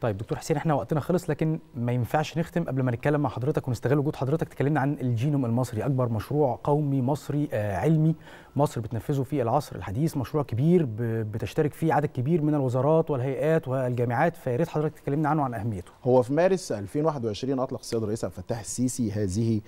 طيب دكتور حسين احنا وقتنا خلص لكن ما ينفعش نختم قبل ما نتكلم مع حضرتك ونستغل وجود حضرتك تكلمنا عن الجينوم المصري اكبر مشروع قومي مصري آه، علمي مصر بتنفذه في العصر الحديث مشروع كبير بتشترك فيه عدد كبير من الوزارات والهيئات والجامعات فيا ريت حضرتك تكلمنا عنه وعن اهميته هو في مارس 2021 اطلق السيد الرئيس عبد الفتاح السيسي هذه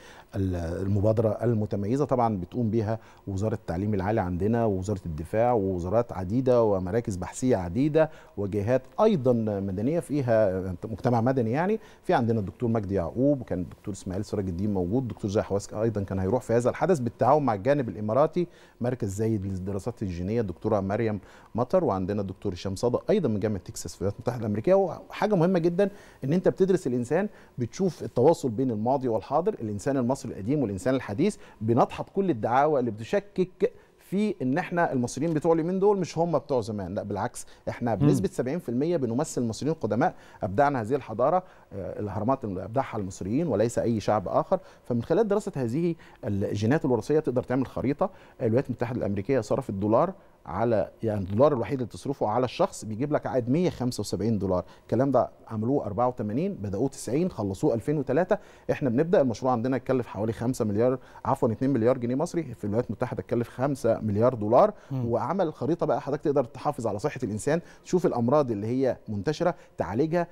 المبادره المتميزه طبعا بتقوم بها وزاره التعليم العالي عندنا ووزاره الدفاع ووزارات عديده ومراكز بحثيه عديده وجهات ايضا مدنيه في فيها مجتمع مدني يعني في عندنا الدكتور مجدي يعقوب وكان الدكتور اسماعيل سراج الدين موجود الدكتور زاهي حواسك ايضا كان هيروح في هذا الحدث بالتعاون مع الجانب الاماراتي مركز زايد للدراسات الجينيه الدكتوره مريم مطر وعندنا الدكتور هشام صادق ايضا من جامعه تكساس في الولايات المتحده الامريكيه وحاجه مهمه جدا ان انت بتدرس الانسان بتشوف التواصل بين الماضي والحاضر الانسان المصري القديم والانسان الحديث بنضحط كل الدعاوى اللي بتشكك في ان احنا المصريين بتوع اليومين دول مش هم بتوع زمان لا بالعكس احنا بنسبه 70% بنمثل المصريين القدماء ابدعنا هذه الحضاره آه، الاهرامات اللي ابدعها المصريين وليس اي شعب اخر فمن خلال دراسه هذه الجينات الوراثيه تقدر تعمل خريطه الولايات المتحده الامريكيه صرفت دولار على يعني الدولار الوحيد اللي تصرفه على الشخص بيجيب لك عائد 175 دولار الكلام ده عملوه 84 بداوه 90 خلصوه 2003 احنا بنبدا المشروع عندنا يتكلف حوالي 5 مليار عفوا 2 مليار جنيه مصري في الولايات المتحده تكلف 5 مليار دولار م. وعمل خريطه بقى حضرتك تقدر تحافظ على صحه الانسان تشوف الامراض اللي هي منتشره تعالجها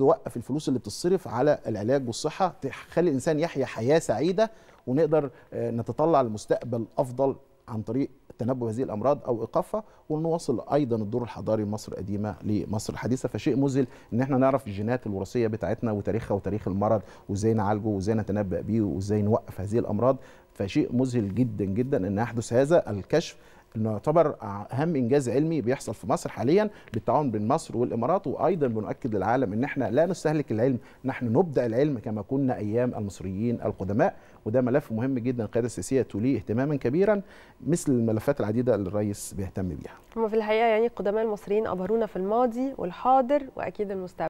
توقف الفلوس اللي بتصرف على العلاج والصحه تخلي الانسان يحيا حياه سعيده ونقدر آه، نتطلع لمستقبل افضل عن طريق تنبؤ هذه الامراض او ايقافها ونوصل ايضا الدور الحضاري لمصر القديمه لمصر الحديثه فشيء مذهل ان احنا نعرف الجينات الوراثيه بتاعتنا وتاريخها وتاريخ المرض وازاي نعالجه وازاي نتنبأ بيه وازاي نوقف هذه الامراض فشيء مذهل جدا جدا ان يحدث هذا الكشف انه يعتبر اهم انجاز علمي بيحصل في مصر حاليا بالتعاون بين مصر والامارات وايضا بنؤكد للعالم ان احنا لا نستهلك العلم نحن نبدا العلم كما كنا ايام المصريين القدماء وده ملف مهم جدا القياده السياسيه توليه اهتماما كبيرا مثل الملفات العديده اللي الرئيس بيهتم بيها. هم في الحقيقه يعني قدماء المصريين ابهرونا في الماضي والحاضر واكيد المستقبل.